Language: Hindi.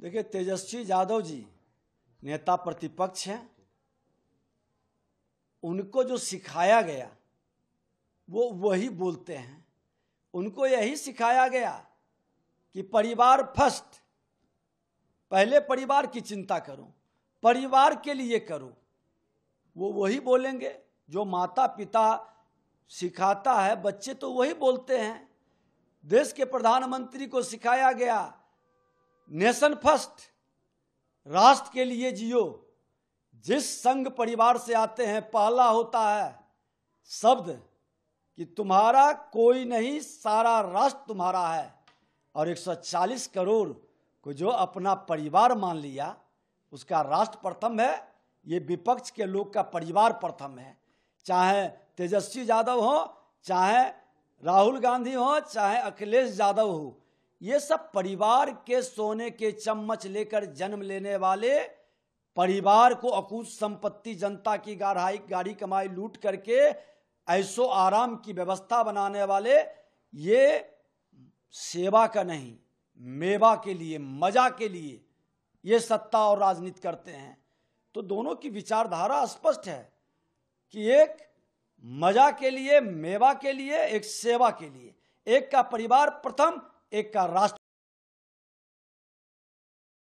देखिए तेजस्वी यादव जी नेता प्रतिपक्ष हैं उनको जो सिखाया गया वो वही बोलते हैं उनको यही सिखाया गया कि परिवार फर्स्ट पहले परिवार की चिंता करो परिवार के लिए करो वो वही बोलेंगे जो माता पिता सिखाता है बच्चे तो वही बोलते हैं देश के प्रधानमंत्री को सिखाया गया नेशन फर्स्ट राष्ट्र के लिए जियो जिस संघ परिवार से आते हैं पहला होता है शब्द कि तुम्हारा कोई नहीं सारा राष्ट्र तुम्हारा है और 140 करोड़ को जो अपना परिवार मान लिया उसका राष्ट्र प्रथम है ये विपक्ष के लोग का परिवार प्रथम है चाहे तेजस्वी यादव हो चाहे राहुल गांधी हो चाहे अखिलेश यादव हो ये सब परिवार के सोने के चम्मच लेकर जन्म लेने वाले परिवार को अकूत संपत्ति जनता की गाढ़ाई गाड़ी कमाई लूट करके ऐसो आराम की व्यवस्था बनाने वाले ये सेवा का नहीं मेवा के लिए मजा के लिए ये सत्ता और राजनीति करते हैं तो दोनों की विचारधारा स्पष्ट है कि एक मजा के लिए मेवा के लिए एक सेवा के लिए एक का परिवार प्रथम एक का राष्ट्र